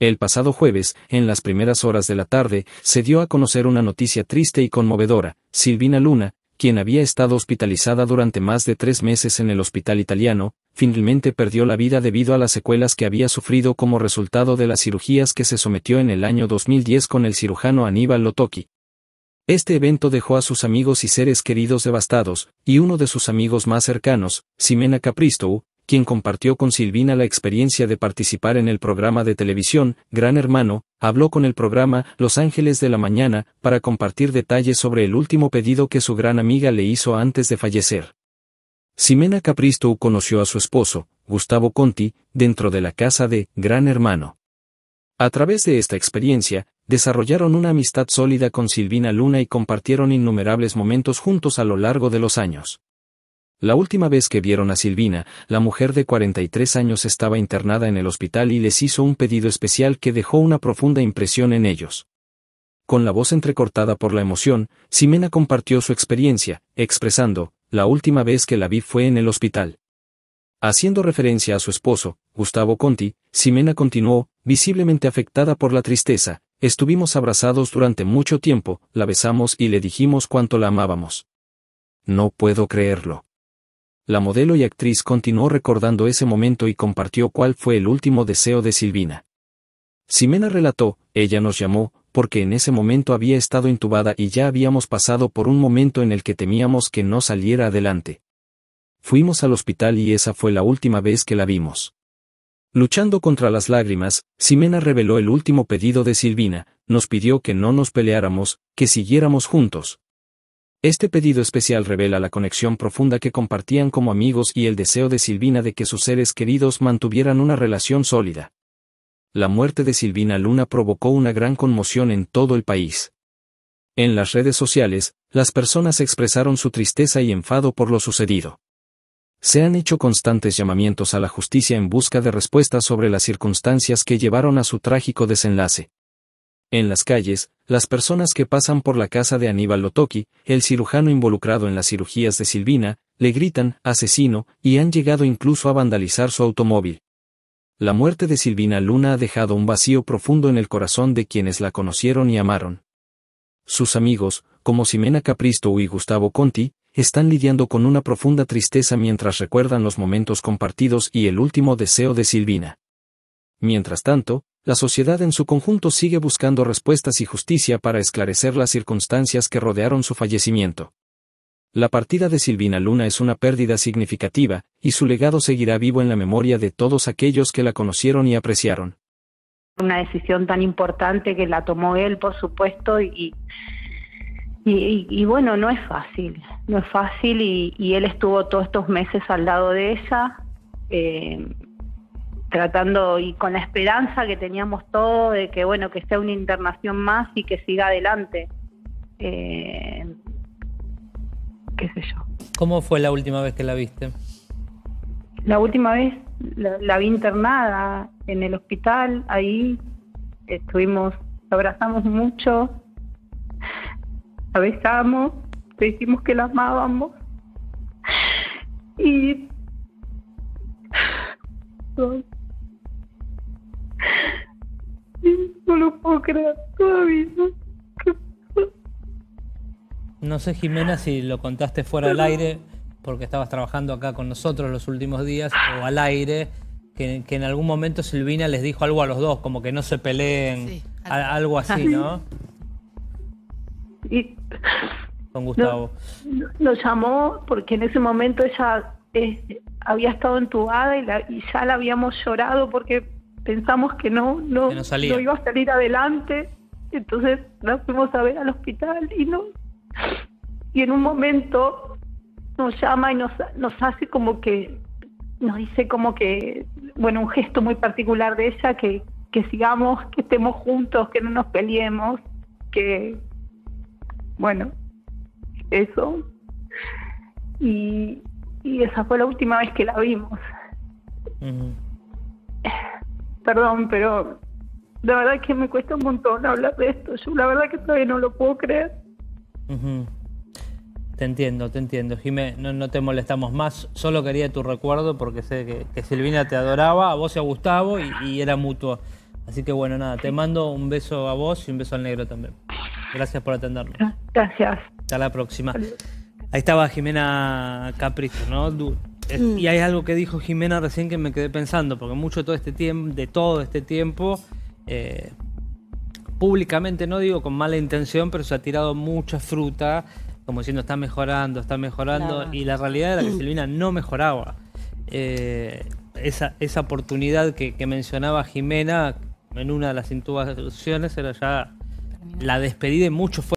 El pasado jueves, en las primeras horas de la tarde, se dio a conocer una noticia triste y conmovedora. Silvina Luna, quien había estado hospitalizada durante más de tres meses en el hospital italiano, finalmente perdió la vida debido a las secuelas que había sufrido como resultado de las cirugías que se sometió en el año 2010 con el cirujano Aníbal Lotoki. Este evento dejó a sus amigos y seres queridos devastados, y uno de sus amigos más cercanos, Simena Capristo quien compartió con Silvina la experiencia de participar en el programa de televisión Gran Hermano, habló con el programa Los Ángeles de la Mañana para compartir detalles sobre el último pedido que su gran amiga le hizo antes de fallecer. Simena Capristo conoció a su esposo, Gustavo Conti, dentro de la casa de Gran Hermano. A través de esta experiencia, desarrollaron una amistad sólida con Silvina Luna y compartieron innumerables momentos juntos a lo largo de los años. La última vez que vieron a Silvina, la mujer de 43 años estaba internada en el hospital y les hizo un pedido especial que dejó una profunda impresión en ellos. Con la voz entrecortada por la emoción, Ximena compartió su experiencia, expresando, la última vez que la vi fue en el hospital. Haciendo referencia a su esposo, Gustavo Conti, Ximena continuó, visiblemente afectada por la tristeza, estuvimos abrazados durante mucho tiempo, la besamos y le dijimos cuánto la amábamos. No puedo creerlo la modelo y actriz continuó recordando ese momento y compartió cuál fue el último deseo de Silvina. Simena relató, ella nos llamó, porque en ese momento había estado intubada y ya habíamos pasado por un momento en el que temíamos que no saliera adelante. Fuimos al hospital y esa fue la última vez que la vimos. Luchando contra las lágrimas, Simena reveló el último pedido de Silvina, nos pidió que no nos peleáramos, que siguiéramos juntos, este pedido especial revela la conexión profunda que compartían como amigos y el deseo de Silvina de que sus seres queridos mantuvieran una relación sólida. La muerte de Silvina Luna provocó una gran conmoción en todo el país. En las redes sociales, las personas expresaron su tristeza y enfado por lo sucedido. Se han hecho constantes llamamientos a la justicia en busca de respuestas sobre las circunstancias que llevaron a su trágico desenlace. En las calles, las personas que pasan por la casa de Aníbal Lotoki, el cirujano involucrado en las cirugías de Silvina, le gritan, asesino, y han llegado incluso a vandalizar su automóvil. La muerte de Silvina Luna ha dejado un vacío profundo en el corazón de quienes la conocieron y amaron. Sus amigos, como Simena Capristo y Gustavo Conti, están lidiando con una profunda tristeza mientras recuerdan los momentos compartidos y el último deseo de Silvina. Mientras tanto, la sociedad en su conjunto sigue buscando respuestas y justicia para esclarecer las circunstancias que rodearon su fallecimiento. La partida de Silvina Luna es una pérdida significativa, y su legado seguirá vivo en la memoria de todos aquellos que la conocieron y apreciaron. Una decisión tan importante que la tomó él, por supuesto, y, bueno, no es fácil, no es fácil, y, él estuvo todos estos meses al lado de ella. Eh, tratando y con la esperanza que teníamos todos de que bueno que sea una internación más y que siga adelante eh, qué sé yo cómo fue la última vez que la viste la última vez la, vi internada en el hospital ahí estuvimos abrazamos mucho la besamos le dijimos que la amábamos y No sé, Jimena, si lo contaste fuera al aire, porque estabas trabajando acá con nosotros los últimos días, o al aire, que, en algún momento Silvina les dijo algo a los dos, como que no se peleen, algo así, ¿no? con Gustavo. Lo, llamó porque en ese momento ella eh, había estado entubada y ya la habíamos llorado porque pensamos que no, no, iba a salir adelante. Entonces nos fuimos a ver al hospital y no. Y en un momento nos llama y nos, nos hace como que, nos dice como que, bueno, un gesto muy particular de ella, que, sigamos, que estemos juntos, que no nos peleemos, que, bueno, eso. Y, esa fue la última vez que la vimos perdón, pero la verdad es que me cuesta un montón hablar de esto. Yo la verdad que todavía no lo puedo creer. Te entiendo, te entiendo. Jimé, no, te molestamos más. Solo quería tu recuerdo porque sé que, Silvina te adoraba, a vos y a Gustavo, y, era mutuo. Así que bueno, nada, te mando un beso a vos y un beso al negro también. Gracias por atendernos. Gracias. Hasta la próxima. Ahí estaba Jimena Capricho, ¿no? Mm. Y hay algo que dijo Jimena recién que me quedé pensando, porque mucho este de todo este tiempo, de eh, todo este tiempo, públicamente, no digo con mala intención, pero se ha tirado mucha fruta, como diciendo está mejorando, está mejorando, y la realidad era que Silvina no mejoraba. Eh, esa, oportunidad que, mencionaba Jimena en una de las intubaciones era ya la despedida de mucho fue